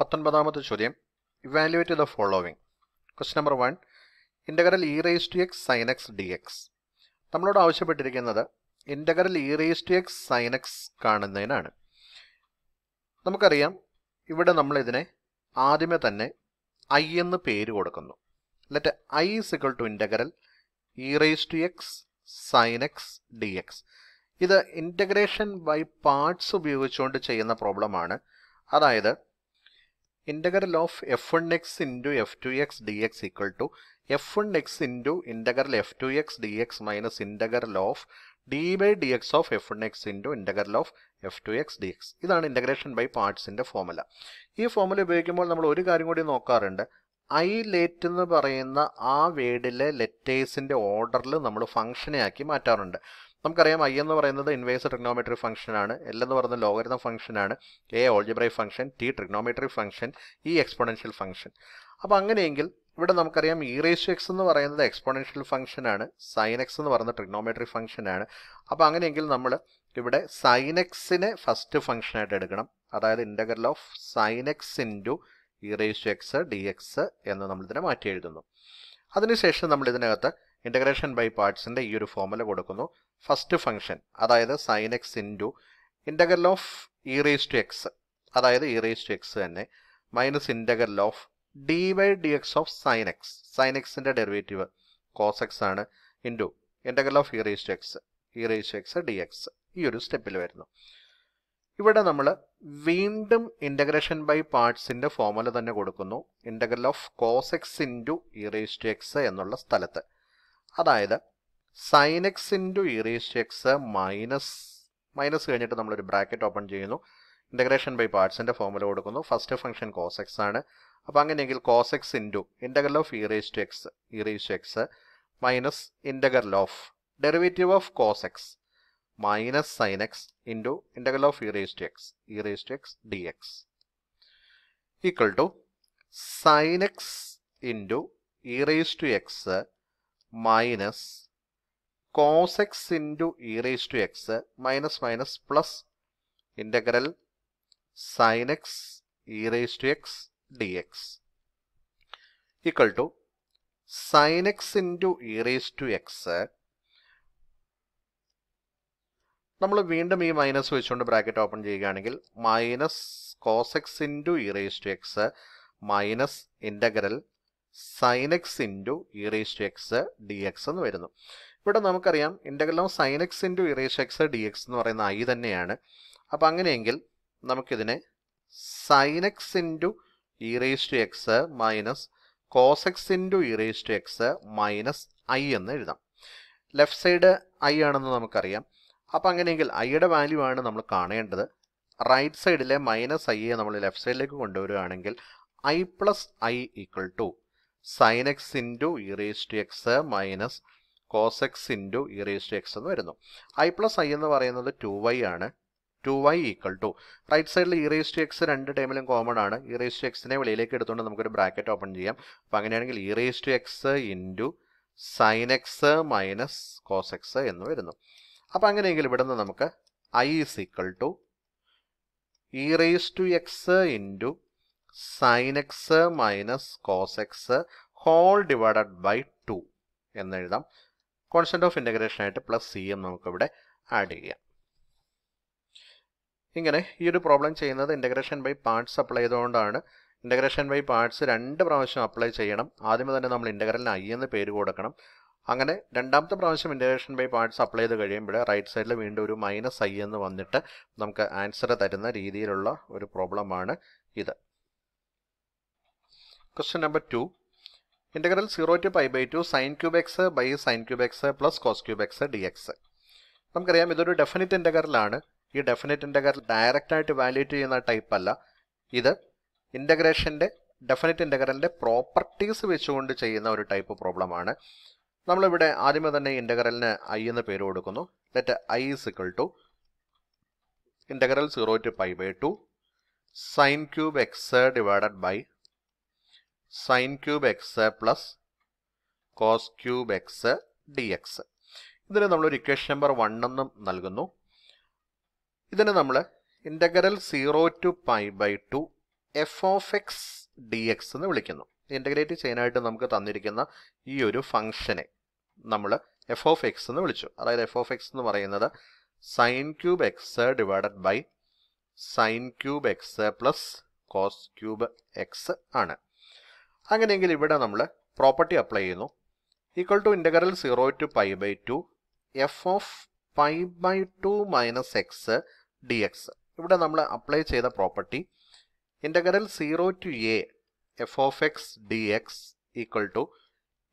പത്തൊൻപതാമത്തെ ചോദ്യം evaluate the following question number one integral e raise to x sine x d x നമ്മളോട് ആവശ്യപ്പെട്ടിരിക്കുന്നത് integral e raise to x sine x കാണുന്നതിനാണ് നമുക്കറിയാം ഇവിടെ നമ്മൾ ഇതിനെ ആദ്യമേ തന്നെ ഐ എന്ന് പേര് കൊടുക്കുന്നു let I is equal to integral e raise to x sine x d x ഇത് ഇൻ്റഗ്രേഷൻ ബൈ പാർട്സ് ഉപയോഗിച്ചുകൊണ്ട് ചെയ്യുന്ന പ്രോബ്ലമാണ് അതായത് integral of f one x into f two x d x equal to f one x into integral f two x d x minus integral of d by d x of f one x into integral of f two x d x ഇതാണ് integration by പാർട്സിൻ്റെ formula ഈ formula ഉപയോഗിക്കുമ്പോൾ നമ്മൾ ഒരു കാര്യം കൂടി നോക്കാറുണ്ട് I late എന്ന് പറയുന്ന ആ വേർഡിലെ ലെറ്റേഴ്സിൻ്റെ ഓർഡറിൽ നമ്മൾ ഫംഗ്ഷനെ ആക്കി മാറ്റാറുണ്ട് നമുക്കറിയാം ഐ എന്ന് പറയുന്നത് ഇൻവേഴ്സ് ട്രിഗ്നോമെട്രി ഫംഗ്ഷനാണ് എൽ എന്ന് പറയുന്ന ലോകരിതം ഫംഗ്ഷനാണ് A algebraic function T trigonometry function E exponential function അപ്പോൾ അങ്ങനെയെങ്കിൽ ഇവിടെ നമുക്കറിയാം ഇറേഷ്യു e എക്സ് എന്ന് പറയുന്നത് എക്സ്പോണൻഷ്യൽ ഫംഗ്ഷനാണ് സൈൻ എക്സ് എന്ന് പറയുന്ന ട്രിഗ്നോമെട്രി ഫംഗ്ഷനാണ് അപ്പോൾ അങ്ങനെയെങ്കിൽ നമ്മൾ ഇവിടെ സൈൻ എക്സിനെ ഫസ്റ്റ് ഫംഗ്ഷനായിട്ട് എടുക്കണം അതായത് integral of sine x into e raise to x d x എന്ന് നമ്മളിതിനെ മാറ്റി എഴുതുന്നു അതിനുശേഷം നമ്മൾ ഇതിനകത്ത് ഇൻ്റഗ്രേഷൻ ബൈ പാർട്സിൻ്റെ ഈ ഒരു ഫോമുല കൊടുക്കുന്നു ഫസ്റ്റ് ഫംഗ്ഷൻ അതായത് sine x into integral of e raise to x അതായത് ഇ റേസ് ടു എക്സ് തന്നെ minus integral of d by d x of sine x sine എക്സിൻ്റെ ഡെറിവേറ്റീവ് കോസ് എക്സ് ആണ് into integral of e raise to x e raise to x d x ഈ ഒരു സ്റ്റെപ്പിൽ വരുന്നു ഇവിടെ നമ്മൾ വീണ്ടും ഇൻ്റഗ്രേഷൻ ബൈ പാർട്സിൻ്റെ ഫോർമുല തന്നെ കൊടുക്കുന്നു integral of cos x into e raise to x എന്നുള്ള സ്ഥലത്ത് അതായത് sine x into e raise to x minus minus കഴിഞ്ഞിട്ട് നമ്മളൊരു ബ്രാക്കറ്റ് ഓപ്പൺ ചെയ്യുന്നു ഇൻ്റഗ്രേഷൻ ബൈ പാർട്സിൻ്റെ ഫോർമുല കൊടുക്കുന്നു ഫസ്റ്റ് ഫംഗ്ഷൻ കോസ് എക്സ് ആണ് അപ്പോൾ അങ്ങനെയെങ്കിൽ cos x into integral of e raise to x e raise to x minus integral of derivative of cos x minus sine x into integral of e raise to x e raise to x d x equal to sine x into e raise to x minus cos x into e raise to x minus minus plus integral sine x e raise to x d x equal to sine x into e raise to x നമ്മൾ വീണ്ടും ഈ minus വെച്ചുകൊണ്ട് bracket open ചെയ്യുകയാണെങ്കിൽ minus cos x into e raise to x minus integral sine x into e raise to x d x എന്ന് വരുന്നു ഇവിടെ നമുക്കറിയാം integral of sine x into e raise x d x എന്ന് പറയുന്ന ഐ തന്നെയാണ് അപ്പോൾ അങ്ങനെയെങ്കിൽ നമുക്കിതിനെ sine x into e raise to x minus cos x into e raise to x minus I എന്ന് എഴുതാം ലെഫ്റ്റ് സൈഡ് ഐ ആണെന്ന് നമുക്കറിയാം അപ്പോൾ അങ്ങനെയെങ്കിൽ ഐയുടെ വാല്യൂ ആണ് നമ്മൾ കാണേണ്ടത് റൈറ്റ് സൈഡിലെ മൈനസ് ഐയെ നമ്മൾ ലെഫ്റ്റ് സൈഡിലേക്ക് കൊണ്ടുവരികയാണെങ്കിൽ I plus I equal to sine x into e raise to x minus cos x into e raise to x എന്ന് വരുന്നു ഐ പ്ലസ് ഐ എന്ന് പറയുന്നത് ടു വൈ ആണ് two y equal to right സൈഡിൽ ഇറേസ് ടു എക്സ് രണ്ട് ടൈമിലും common ആണ് erase to എക്സിനെ വെളിയിലേക്ക് എടുത്തുകൊണ്ട് നമുക്കൊരു ബ്രാക്കറ്റ് ഓപ്പൺ ചെയ്യാം അപ്പോൾ അങ്ങനെയാണെങ്കിൽ e raise to x into sine x minus cos x എന്ന് വരുന്നു അപ്പോൾ അങ്ങനെയെങ്കിൽ നിന്ന് നമുക്ക് I is equal to e raise to x into sine x minus cos x whole divided by two എന്നെഴുതാം കോൺസ്റ്റൻ്റ് ഓഫ് ഇൻ്റഗ്രേഷനായിട്ട് പ്ലസ് സി എം നമുക്കിവിടെ add ചെയ്യാം ഇങ്ങനെ ഈ ഒരു പ്രോബ്ലം ചെയ്യുന്നത് ഇൻ്റഗ്രേഷൻ ബൈ പാർട്സ് അപ്ലൈ ചെയ്തുകൊണ്ടാണ് ഇൻ്റഗ്രേഷൻ ബൈ പാർട്സ് രണ്ട് പ്രാവശ്യം അപ്ലൈ ചെയ്യണം ആദ്യമേ തന്നെ നമ്മൾ ഇൻ്റഗ്രലിന് ഐ എന്ന് പേര് കൊടുക്കണം അങ്ങനെ രണ്ടാമത്തെ പ്രാവശ്യം ഇൻറ്റഗ്രേഷൻ ബൈ പാർട്സ് അപ്ലൈ ചെയ്ത് കഴിയുമ്പോൾ റൈറ്റ് സൈഡിൽ വീണ്ടും ഒരു മൈനസ് ഐ എന്ന് വന്നിട്ട് നമുക്ക് ആൻസർ തരുന്ന രീതിയിലുള്ള ഒരു പ്രോബ്ലമാണ് ഇത് question number two integral zero to five by two sine cube x by sine cube x plus cos cube x d x നമുക്കറിയാം ഇതൊരു ഡെഫിനിറ്റ് ഇൻ്റഗ്രലാണ് ഈ ഡെഫിനിറ്റ് ഇൻ്റഗ്രൽ ഡയറക്റ്റായിട്ട് വാല്യൂറ്റ് ചെയ്യുന്ന ടൈപ്പ് അല്ല ഇത് ഇൻ്റഗ്രേഷൻ്റെ ഡെഫിനിറ്റ് ഇൻ്റഗ്രലിൻ്റെ പ്രോപ്പർട്ടീസ് വെച്ചുകൊണ്ട് ചെയ്യുന്ന ഒരു ടൈപ്പ് പ്രോബ്ലമാണ് നമ്മളിവിടെ ആദ്യമേ തന്നെ ഇൻ്റഗ്രലിന് ഐ എന്ന പേര് കൊടുക്കുന്നു let I is equal to integral zero to pi by two sine cube x divided by sine cube x plus cos cube x d x ഇതിന് നമ്മളൊരു ഇക്വേഷൻ നമ്പർ വൺ എന്നും നൽകുന്നു ഇതിന് നമ്മൾ integral zero to pi by two f of x d x എന്ന് വിളിക്കുന്നു integrate ചെയ്യാനായിട്ട് നമുക്ക് തന്നിരിക്കുന്ന ഈ ഒരു ഫംഗ്ഷനെ നമ്മൾ എഫ് ഓഫ് എക്സ് എന്ന് വിളിച്ചു അതായത് എഫ് ഓഫ് എക്സ് എന്ന് പറയുന്നത് sine cube x divided by sine cube x plus cos cube x ആണ് അങ്ങനെയെങ്കിൽ ഇവിടെ നമ്മൾ പ്രോപ്പർട്ടി അപ്ലൈ ചെയ്യുന്നു equal to integral zero to pi by two f of pi by two minus x d x ഇവിടെ നമ്മൾ apply ചെയ്ത property integral zero to a f of x d x equal to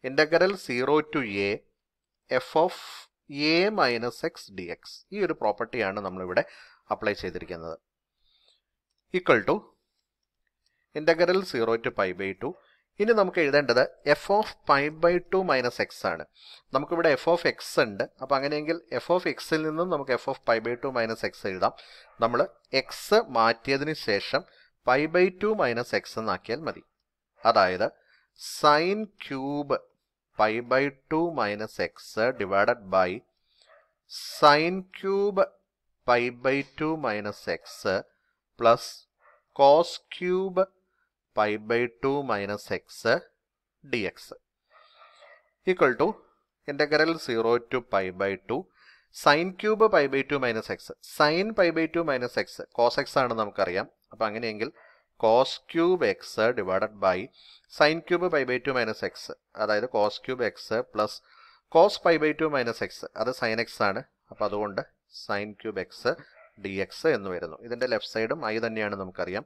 integral zero to a f of a minus x d x ഈ ഒരു പ്രോപ്പർട്ടിയാണ് നമ്മളിവിടെ apply ചെയ്തിരിക്കുന്നത് equal to integral zero to pi by two ഇനി നമുക്ക് എഴുതേണ്ടത് f of pi by two minus x ആണ് നമുക്കിവിടെ എഫ് ഓഫ് എക്സ് ഉണ്ട് അപ്പോൾ അങ്ങനെയെങ്കിൽ എഫ് ഓഫ് എക്സിൽ നിന്നും നമുക്ക് f of pi by two minus x എഴുതാം നമ്മൾ എക്സ് മാറ്റിയതിന് ശേഷം pi by two minus x എന്നാക്കിയാൽ മതി അതായത് sine cube pi by two minus x divided by sine cube pi by two minus x plus cos cube pi by two minus x d x equal to integral zero to pi by two sine cube pi by two minus x sine pi by two minus X cos x ആണെന്ന് നമുക്കറിയാം അപ്പം അങ്ങനെയെങ്കിൽ cos cube x divided by sine cube pi by two minus x അതായത് cos cube x plus cos pi by two minus x അത് sine x ആണ് അപ്പം അതുകൊണ്ട് sine cube x d x എന്ന് വരുന്നു ഇതിൻ്റെ ലെഫ്റ്റ് സൈഡും ഐ തന്നെയാണ് നമുക്കറിയാം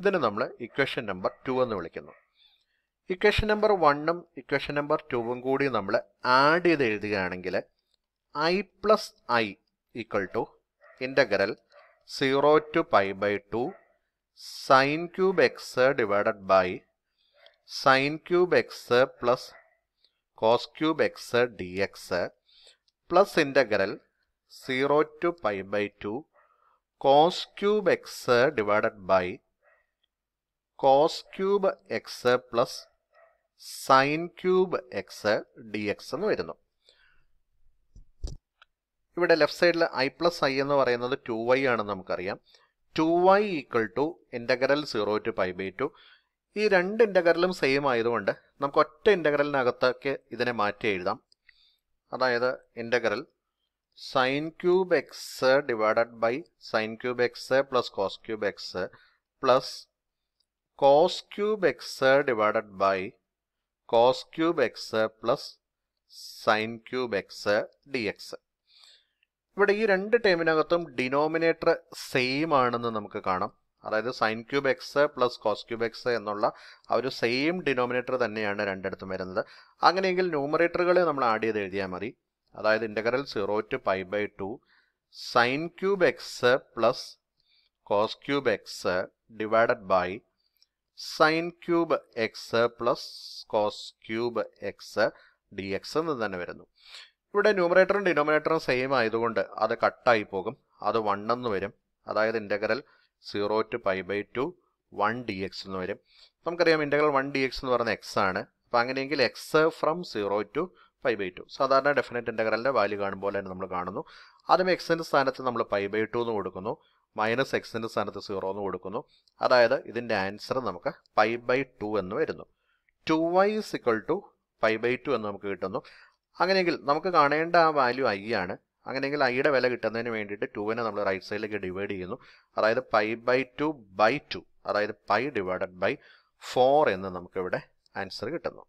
ഇതിന് നമ്മൾ ഇക്വേഷൻ നമ്പർ ടു എന്ന് വിളിക്കുന്നു ഇക്വേഷൻ നമ്പർ വണ്ണും ഇക്വേഷൻ നമ്പർ ടുവും കൂടി നമ്മൾ ആഡ് ചെയ്ത് എഴുതുകയാണെങ്കിൽ I plus I equal to integral zero to pi by two sine cube x divided by sine cube x plus cos cube x d x plus integral zero to pi by two cos cube x divided by cos cube x plus sine cube x d x എന്ന് വരുന്നു ഇവിടെ left സൈഡിൽ I plus I എന്ന് പറയുന്നത് two y ആണെന്ന് നമുക്കറിയാം two y equal to integral zero to pi by two ഈ രണ്ട് ഇൻ്റഗ്രലും സെയിം ആയതുകൊണ്ട് നമുക്ക് ഒറ്റ ഇൻ്റഗ്രലിനകത്തേക്ക് ഇതിനെ മാറ്റി എഴുതാം അതായത് integral sine cube x divided by sine cube x plus cos cube x plus cos cube x divided by cos cube x plus sine cube x d x ഇവിടെ ഈ രണ്ട് ടേമിനകത്തും ഡിനോമിനേറ്റർ സെയിം ആണെന്ന് നമുക്ക് കാണാം അതായത് sine cube x plus cos cube x എന്നുള്ള ആ ഒരു സെയിം ഡിനോമിനേറ്റർ തന്നെയാണ് രണ്ടിടത്തും വരുന്നത് അങ്ങനെയെങ്കിൽ ന്യൂമറേറ്ററുകളെ നമ്മൾ ആഡ് ചെയ്ത് എഴുതിയാൽ മതി അതായത് integral zero to pi by two sine cube x plus cos cube x divided by sine cube x plus cos cube x d x എന്ന് തന്നെ വരുന്നു ഇവിടെ ന്യൂമറേറ്ററും ഡിനോമിനേറ്ററും സെയിം ആയതുകൊണ്ട് അത് കട്ടായി പോകും അത് വൺ എന്ന് വരും അതായത് integral zero to pi by two one d x എന്ന് വരും നമുക്കറിയാം ഇൻ്റഗ്രൽ വൺ ഡി എക്സ് എന്ന് പറയുന്ന എക്സ് ആണ് അപ്പോൾ അങ്ങനെയെങ്കിൽ x from zero to pi by two സാധാരണ ഡെഫിനറ്റ് ഇൻ്റഗ്രലിൻ്റെ വാല്യൂ കാണുമ്പോൾ തന്നെ നമ്മൾ കാണുന്നു ആദ്യം എക്സിൻ്റെ സ്ഥാനത്ത് നമ്മൾ പൈ ബൈ ടു എന്ന് കൊടുക്കുന്നു മൈനസ് എക്സിൻ്റെ സ്ഥാനത്ത് സീറോ എന്ന് കൊടുക്കുന്നു അതായത് ഇതിൻ്റെ ആൻസർ നമുക്ക് പൈ ബൈ ടു എന്ന് വരുന്നു twice equal to pi by two എന്ന് നമുക്ക് കിട്ടുന്നു അങ്ങനെയെങ്കിൽ നമുക്ക് കാണേണ്ട ആ വാല്യൂ ഐ ആണ് അങ്ങനെയെങ്കിൽ ഐയുടെ വില കിട്ടുന്നതിന് വേണ്ടിയിട്ട് ടുവിനെ നമ്മൾ റൈറ്റ് സൈഡിലേക്ക് ഡിവൈഡ് ചെയ്യുന്നു അതായത് pi by two by two അതായത് പൈ ഡിവൈഡഡ് ബൈ ഫോർ എന്ന് നമുക്കിവിടെ ആൻസർ കിട്ടുന്നു